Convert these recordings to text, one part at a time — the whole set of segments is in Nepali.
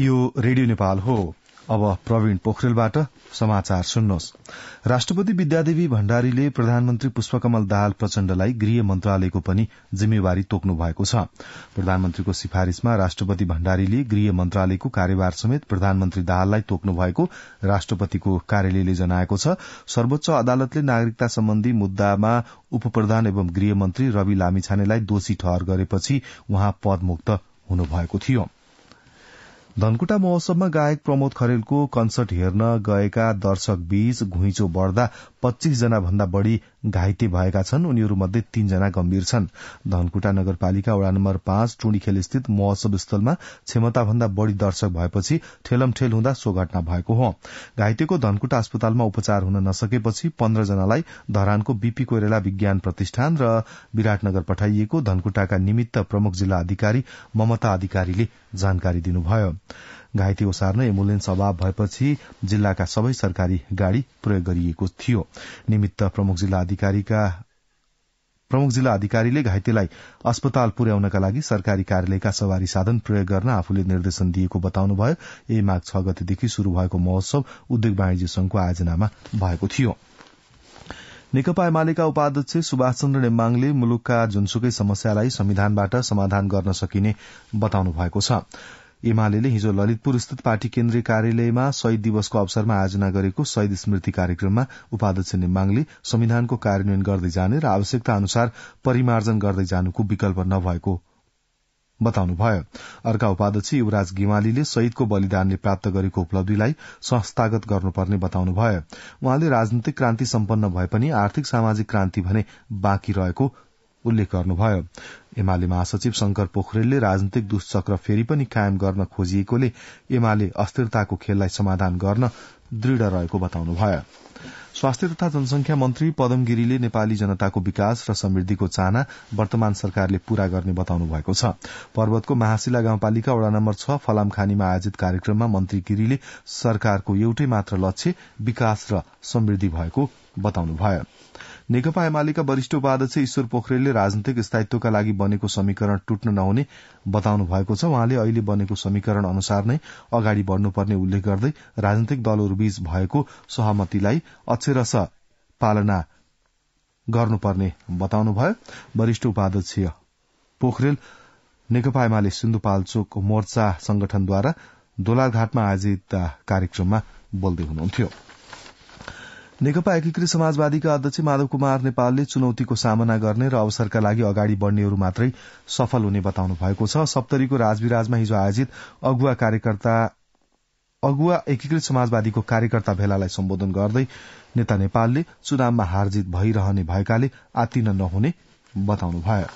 यो रेडियो नेपाल हो अब प्रवीण पोखरेलबाट समाचार सुन्नुहोस् राष्ट्रपति विद्यादेवी भण्डारीले प्रधानमन्त्री पुष्पकमल दाहाल प्रचण्डलाई गृह मन्त्रालयको पनि जिम्मेवारी तोक्नु भएको छ प्रधानमन्त्रीको सिफारिशमा राष्ट्रपति भण्डारीले गृह मन्त्रालयको कार्यभार समेत प्रधानमन्त्री दाहाललाई तोक्नु भएको राष्ट्रपतिको कार्यालयले जनाएको छ सर्वोच्च अदालतले नागरिकता सम्बन्धी मुद्दामा उप प्रधान एवं गृहमन्त्री रवि लामिछानेलाई दोषी ठहर गरेपछि उहाँ पदमुक्त हुनुभएको थियो धनकुटा महोत्सवमा गायक प्रमोद खरेलको कन्सर्ट हेर्न गएका दर्शक बीच घुइँचो बढ्दा पच्चीस जना भन्दा बढ़ी घाइते भएका छन् उनीहरूमध्ये तीनजना गम्भीर छन् धनकुटा नगरपालिका वड़ा नम्बर पाँच टुणीखेल स्थित महोत्सव स्थलमा क्षमताभन्दा बढ़ी दर्शक भएपछि ठेलमठेल हुँदा सो घटना भएको हो घाइतेको धनकुटा अस्पतालमा उपचार हुन नसकेपछि पन्ध्रजनालाई धरानको बीपी कोइरेला विज्ञान प्रतिष्ठान र विराटनगर पठाइएको धनकुटाका निमित्त प्रमुख जिल्ला अधिकारी ममता अधिकारीले जानकारी दिनुभयो घाइते ओसार्न एम्बुलेन्स अभाव भएपछि जिल्लाका सबै सरकारी गाड़ी प्रयोग गरिएको थियो निमित्त प्रमुख जिल्ला अधिकारीका प्रमुख जिल्ला अधिकारीले घाइतेलाई अस्पताल पुर्याउनका लागि सरकारी कार्यालयका सवारी साधन प्रयोग गर्न आफूले निर्देशन दिएको बताउनुभयो ए माघ छ गतेदेखि शुरू भएको महोत्सव उद्योग वाणिज्य संघको आयोजनामा भएको थियो नेकपा एमालेका उपाध्यक्ष सुभाष चन्द्र नेम्बाङले मुलुकका जुनसुकै समस्यालाई संविधानबाट समाधान गर्न सकिने बताउनु भएको छ एमाले हिजो ललितपुर स्थित पार्टी केन्द्रीय कार्यालयमा शहीद दिवसको अवसरमा आयोजना गरेको शहीद स्मृति कार्यक्रममा उपाध्यक्ष नेमाङले संविधानको कार्यान्वयन गर्दै जाने र आवश्यकता अनुसार परिमार्जन गर्दै जानुको विकल्प नभएको बताउनुभयो अर्का उपाध्यक्ष युवराज गिमालीले शहीदको बलिदानले प्राप्त गरेको उपलब्धिलाई संस्थागत गर्नुपर्ने बताउनुभयो उहाँले राजनीतिक क्रान्ति सम्पन्न भए पनि आर्थिक सामाजिक क्रान्ति भने बाँकी रहेको उल्लेख गर्नुभयो एमाले महासचिव शंकर पोखरेलले राजनीतिक दुष्चक्र फेरि पनि कायम गर्न खोजिएकोले एमाले अस्थिरताको खेललाई समाधान गर्न दृढ़ रहेको बताउनुभयो स्वास्थ्य तथा जनसंख्या मन्त्री पदम गिरीले नेपाली जनताको विकास र समृद्धिको चाहना वर्तमान सरकारले पूरा गर्ने बताउनु भएको छ पर्वतको महाशिला गाउँपालिका वड़ा नम्बर छ फलामखानीमा आयोजित कार्यक्रममा मन्त्री गिरीले सरकारको एउटै मात्र लक्ष्य विकास र समृद्धि भएको बताउनुभयो नेकपा एमालेका वरिष्ठ उपाध्यक्ष ईश्वर पोखरेलले राजनैतिक स्थायित्वका लागि बनेको समीकरण टुट्न नहुने बताउनु भएको छ उहाँले अहिले बनेको समीकरण अनुसार नै अगाडि बढ़नुपर्ने उल्लेख गर्दै राजनैतिक दलहरूबीच भएको सहमतिलाई अक्षरस पालना गर्नुपर्ने बताउनुभयो वरिष्ठ उपाध्यक्ष पोखरेल नेकपा एमाले सिन्धुपाल्चोक मोर्चा संगठनद्वारा दोलाघाटमा आयोजित कार्यक्रममा बोल्दै हुनुहुन्थ्यो नेकपा एकीकृत समाजवादीका अध्यक्ष माधव कुमार नेपालले चुनौतीको सामना गर्ने र अवसरका लागि अगाडि बढ़नेहरू मात्रै सफल हुने बताउनु भएको छ सप्तरीको राजविराजमा हिजो आयोजित अगुवा कार्यकर्ता अगुवा एकीकृत समाजवादीको कार्यकर्ता भेलालाई सम्बोधन गर्दै नेता नेपालले चुनावमा हारजित भइरहने भएकाले आतिन नहुने बताउनुभयो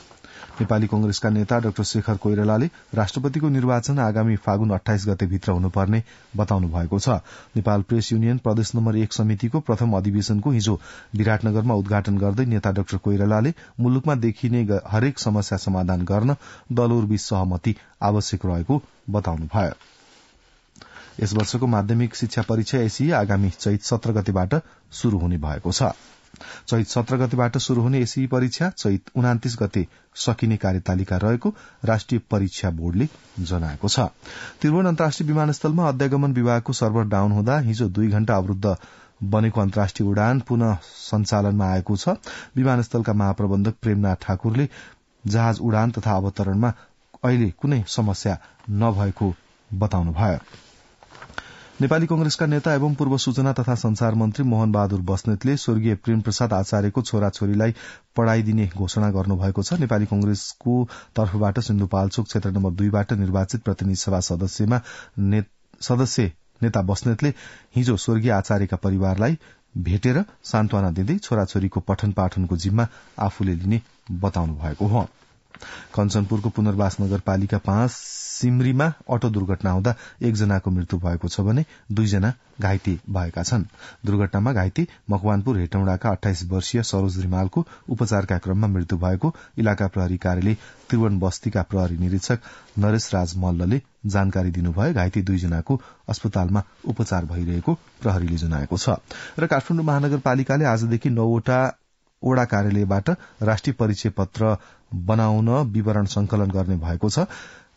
नेपाली कंग्रेसका नेता डाक्टर शेखर कोइरालाले राष्ट्रपतिको निर्वाचन आगामी फागुन अठाइस गते भित्र हुनुपर्ने बताउनु भएको छ नेपाल प्रेस युनियन प्रदेश नम्बर एक समितिको प्रथम अधिवेशनको हिजो विराटनगरमा उद्घाटन गर्दै नेता डाक्टर कोइरालाले मुलुकमा देखिने हरेक समस्या समाधान गर्न दलहरूबीच सहमति आवश्यक रहेको बताउनुभयो यस वर्षको माध्यमिक शिक्षा परीक्षा एसी आगामी चैत सत्र गतिबाट शुरू हुने भएको छ चैत सत्र गतिबाट शुरू हुने एसी परीक्षा चैत उनातिस गते सकिने कार्यतालिका रहेको राष्ट्रिय परीक्षा बोर्डले जनाएको छ त्रिभुवन अन्तर्राष्ट्रिय विमानस्थलमा अध्यागमन विभागको सर्भर डाउन हुँदा हिजो दुई घण्टा अवरूद्ध बनेको अन्तर्राष्ट्रिय उडान पुनः सञ्चालनमा आएको छ विमानस्थलका महाप्रबन्धक प्रेमनाथ ठाकुरले जहाज उडान तथा अवतरणमा अहिले कुनै समस्या नभएको बताउनुभयो नेपाली कंग्रेसका नेता एवं पूर्व सूचना तथा संचार मन्त्री मोहन बहादुर बस्नेतले स्वर्गीय प्रेम प्रसाद आचार्यको छोराछोरीलाई पढ़ाइदिने घोषणा गर्नुभएको छ नेपाली कंग्रेसको तर्फबाट सिन्धुपाल्चोक क्षेत्र नम्बर दुईबाट निर्वाचित प्रतिनिधि सभा सदस्यमा सदस्य नेता बस्नेतले हिजो स्वर्गीय आचार्यका परिवारलाई भेटेर सान्त्वना दिँदै छोराछोरीको पठन पाठनको जिम्मा आफूले लिने बताउनु भएको हो कञ्चनपुरको पुनर्वास नगरपालिका पाँच सिमरीमा अटो दुर्घटना हुँदा एकजनाको मृत्यु भएको छ भने दुईजना घाइते भएका छन् दुर्घटनामा घाइते मकवानपुर हेटौँडाका अठाइस वर्षीय सरोज रिमालको उपचारका क्रममा मृत्यु भएको इलाका प्रहरी कार्यालय त्रिवन बस्तीका प्रहरी निरीक्षक नरेश राज मल्लले जानकारी दिनुभयो घाइते दुईजनाको अस्पतालमा उपचार भइरहेको प्रहरीले जनाएको छ र काठमाडौँ महानगरपालिकाले आजदेखि नौवटा ओडा कार्यालयबाट राष्ट्रिय परिचय पत्र बनाउन विवरण संकलन गर्ने भएको छ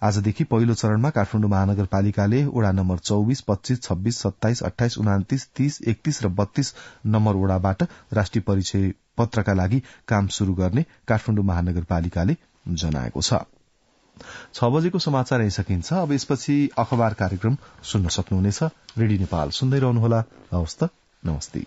आजदेखि पहिलो चरणमा काठमाडौँ महानगरपालिकाले ओडा नम्बर चौविस पच्चीस छब्बीस सत्ताइस अठाइस उनातिस तीस एकतीस र बत्तीस नम्बर ओडाबाट राष्ट्रिय परिचय पत्रका लागि काम शुरू गर्ने काठमाडौँ महानगरपालिकाले जनाएको छ छ बजेको समाचार यही सकिन्छ अब यसपछि अखबार कार्यक्रम सुन्न सक्नुहुनेछ रेडी नेपाल सुन्दै रहनुहोला हवस् त नमस्ते